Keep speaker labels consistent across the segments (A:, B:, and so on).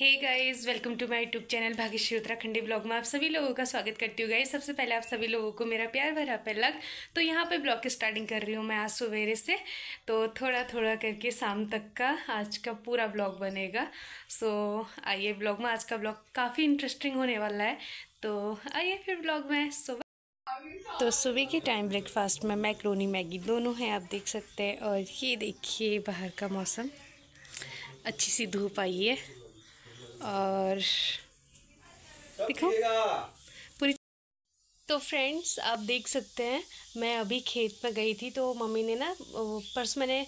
A: hey guys welcome to my YouTube channel Bhagyashree Uttarakhandi blog में आप सभी लोगों का स्वागत करती हूँ गाइज सबसे पहले आप सभी लोगों को मेरा प्यार भरा पलक तो यहाँ पे ब्लॉग की स्टार्टिंग कर रही हूँ मैं आज सवेरे से तो थोड़ा थोड़ा करके शाम तक का आज का पूरा ब्लॉग बनेगा सो आइए ब्लॉग में आज का ब्लॉग काफ़ी इंटरेस्टिंग होने वाला है तो आइए फिर ब्लॉग में सुबह तो सुबह के टाइम ब्रेकफास्ट में मैक्रोनी मैगी दोनों हैं आप देख सकते हैं और ये देखिए बाहर का मौसम अच्छी सी धूप आई है और पूरी तो फ्रेंड्स आप देख सकते हैं मैं अभी खेत में गई थी तो मम्मी ने ना परस मैंने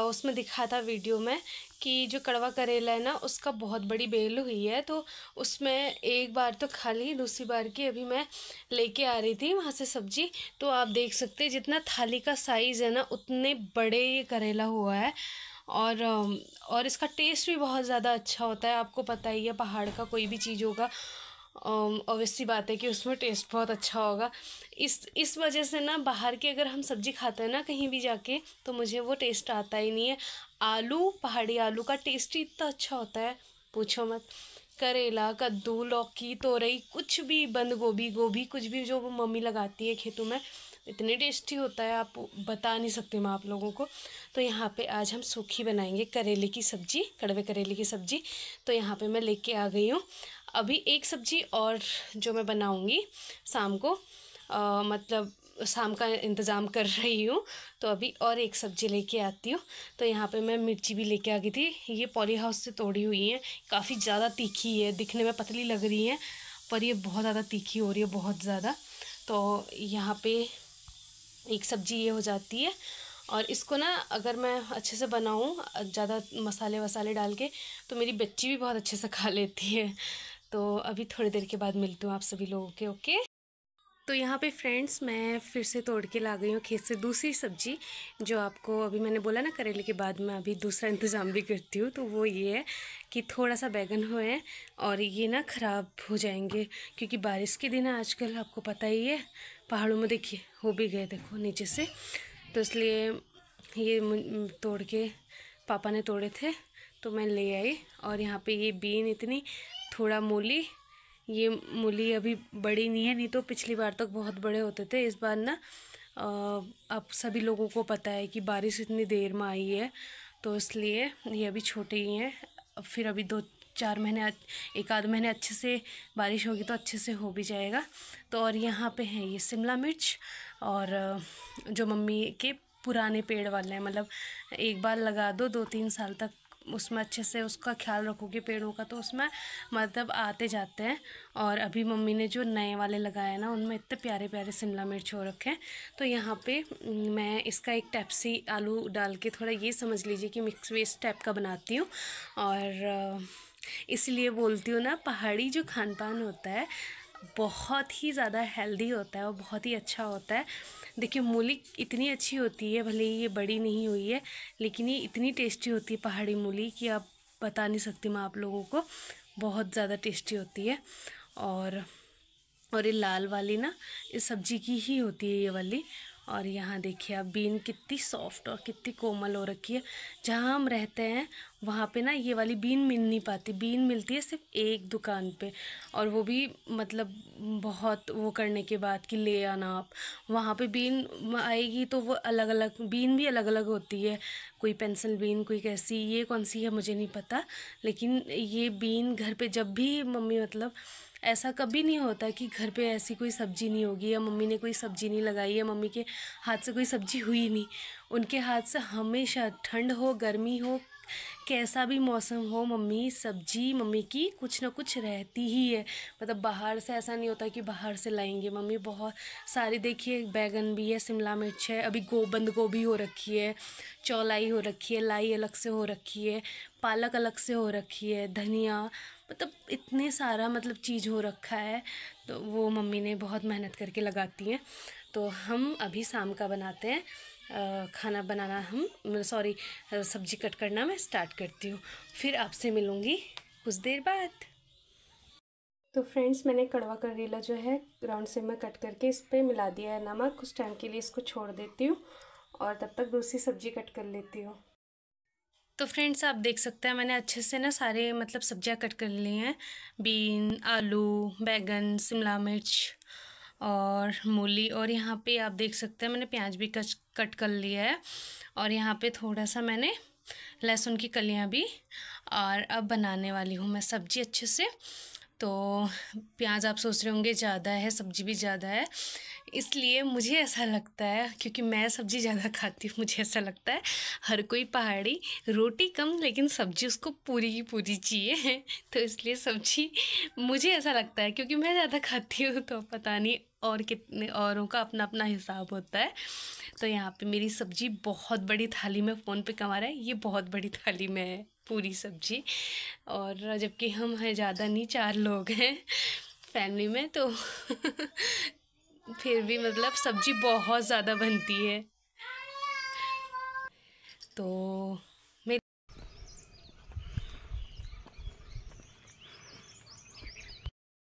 A: उसमें दिखा था वीडियो में कि जो कड़वा करेला है ना उसका बहुत बड़ी बेल हुई है तो उसमें एक बार तो खा ली दूसरी बार की अभी मैं लेके आ रही थी वहाँ से सब्जी तो आप देख सकते हैं जितना थाली का साइज़ है ना उतने बड़े ये करेला हुआ है और और इसका टेस्ट भी बहुत ज़्यादा अच्छा होता है आपको पता ही है पहाड़ का कोई भी चीज़ होगा ऑब्वियसली बात है कि उसमें टेस्ट बहुत अच्छा होगा इस इस वजह से ना बाहर की अगर हम सब्ज़ी खाते हैं ना कहीं भी जाके तो मुझे वो टेस्ट आता ही नहीं है आलू पहाड़ी आलू का टेस्ट ही इतना अच्छा होता है पूछो मत करेला कद्दू लौकी तोरई कुछ भी बंद गोभी गोभी कुछ भी जो वो मम्मी लगाती है खेतों में इतने टेस्टी होता है आप बता नहीं सकते मैं आप लोगों को तो यहाँ पे आज हम सूखी बनाएंगे करेले की सब्ज़ी कड़वे करेले की सब्ज़ी तो यहाँ पे मैं लेके आ गई हूँ अभी एक सब्ज़ी और जो मैं बनाऊँगी शाम को आ, मतलब शाम का इंतज़ाम कर रही हूँ तो अभी और एक सब्ज़ी लेके आती हूँ तो यहाँ पे मैं मिर्ची भी लेके आ गई थी ये पॉली हाउस से तोड़ी हुई है काफ़ी ज़्यादा तीखी है दिखने में पतली लग रही है पर ये बहुत ज़्यादा तीखी हो रही है बहुत ज़्यादा तो यहाँ पे एक सब्जी ये हो जाती है और इसको ना अगर मैं अच्छे से बनाऊँ ज़्यादा मसाले वसाले डाल के तो मेरी बच्ची भी बहुत अच्छे से खा लेती है तो अभी थोड़ी देर के बाद मिलती हूँ आप सभी लोगों के ओके तो यहाँ पे फ्रेंड्स मैं फिर से तोड़ के ला गई हूँ खेत से दूसरी सब्जी जो आपको अभी मैंने बोला ना करेले के बाद मैं अभी दूसरा इंतज़ाम भी करती हूँ तो वो ये है कि थोड़ा सा बैगन हुए हैं और ये ना ख़राब हो जाएंगे क्योंकि बारिश के दिन आजकल आपको पता ही है पहाड़ों में देखिए हो भी गए देखो नीचे से तो इसलिए ये तोड़ के पापा ने तोड़े थे तो मैं ले आई और यहाँ पे ये बीन इतनी थोड़ा मूली ये मूली अभी बड़ी नहीं है नहीं तो पिछली बार तक बहुत बड़े होते थे इस बार ना अब सभी लोगों को पता है कि बारिश इतनी देर में आई है तो इसलिए ये अभी छोटे ही हैं फिर अभी दो चार महीने एक आध महीने अच्छे से बारिश होगी तो अच्छे से हो भी जाएगा तो और यहाँ पे है ये शिमला मिर्च और जो मम्मी के पुराने पेड़ वाले हैं मतलब एक बार लगा दो दो तीन साल तक उसमें अच्छे से उसका ख्याल रखोगे पेड़ों का तो उसमें मतलब आते जाते हैं और अभी मम्मी ने जो नए वाले लगाए हैं ना उनमें इतने प्यारे प्यारे शिमला मिर्च हो रखे हैं तो यहाँ पे मैं इसका एक टैपसी आलू डाल के थोड़ा ये समझ लीजिए कि मिक्स वेस्ट टाइप का बनाती हूँ और इसलिए बोलती हूँ ना पहाड़ी जो खान पान होता है बहुत ही ज़्यादा हेल्दी होता है और बहुत ही अच्छा होता है देखिए मूली इतनी अच्छी होती है भले ही ये बड़ी नहीं हुई है लेकिन ये इतनी टेस्टी होती है पहाड़ी मूली कि आप बता नहीं सकती मैं आप लोगों को बहुत ज़्यादा टेस्टी होती है और और ये लाल वाली ना इस सब्जी की ही होती है ये वाली और यहाँ देखिए आप बीन कितनी सॉफ्ट और कितनी कोमल हो रखी है जहाँ हम रहते हैं वहाँ पे ना ये वाली बीन मिल नहीं पाती बीन मिलती है सिर्फ एक दुकान पे और वो भी मतलब बहुत वो करने के बाद कि ले आना आप वहाँ पे बीन आएगी तो वो अलग अलग बीन भी अलग अलग होती है कोई पेंसिल बीन कोई कैसी ये कौन सी है मुझे नहीं पता लेकिन ये बीन घर पे जब भी मम्मी मतलब ऐसा कभी नहीं होता कि घर पे ऐसी कोई सब्ज़ी नहीं होगी या मम्मी ने कोई सब्ज़ी नहीं लगाई या मम्मी के हाथ से कोई सब्ज़ी हुई नहीं उनके हाथ से हमेशा ठंड हो गर्मी हो कैसा भी मौसम हो मम्मी सब्जी मम्मी की कुछ ना कुछ रहती ही है मतलब बाहर से ऐसा नहीं होता कि बाहर से लाएंगे मम्मी बहुत सारी देखिए बैगन भी है शिमला मिर्च है अभी गो बंद गोभी हो रखी है चौलाई हो रखी है लाई अलग से हो रखी है पालक अलग से हो रखी है धनिया मतलब इतने सारा मतलब चीज़ हो रखा है तो वो मम्मी ने बहुत मेहनत करके लगाती हैं तो हम अभी शाम का बनाते हैं खाना बनाना हम सॉरी सब्जी कट करना मैं स्टार्ट करती हूँ फिर आपसे मिलूँगी कुछ देर बाद तो फ्रेंड्स मैंने कड़वा करेला जो है राउंड से मैं कट करके इस पर मिला दिया है नमक कुछ टाइम के लिए इसको छोड़ देती हूँ और तब तक दूसरी सब्जी कट कर लेती हूँ तो फ्रेंड्स आप देख सकते हैं मैंने अच्छे से ना सारे मतलब सब्जियाँ कट कर ली हैं बीन आलू बैगन शिमला मिर्च और मूली और यहाँ पे आप देख सकते हैं मैंने प्याज भी कच कट कर लिया है और यहाँ पे थोड़ा सा मैंने लहसुन की कलियाँ भी और अब बनाने वाली हूँ मैं सब्ज़ी अच्छे से तो प्याज आप सोच रहे होंगे ज़्यादा है सब्ज़ी भी ज़्यादा है इसलिए मुझे ऐसा लगता है क्योंकि मैं सब्ज़ी ज़्यादा खाती हूँ मुझे ऐसा लगता है हर कोई पहाड़ी रोटी कम लेकिन सब्ज़ी उसको पूरी की पूरी चाहिए तो इसलिए सब्ज़ी मुझे ऐसा लगता है क्योंकि मैं ज़्यादा खाती हूँ तो पता नहीं और कितने औरों का अपना अपना हिसाब होता है तो यहाँ पे मेरी सब्जी बहुत बड़ी थाली में फ़ोन पे कमा रहा है ये बहुत बड़ी थाली में है पूरी सब्जी और जबकि हम हैं ज़्यादा नहीं चार लोग हैं फैमिली में तो फिर भी मतलब सब्जी बहुत ज़्यादा बनती है तो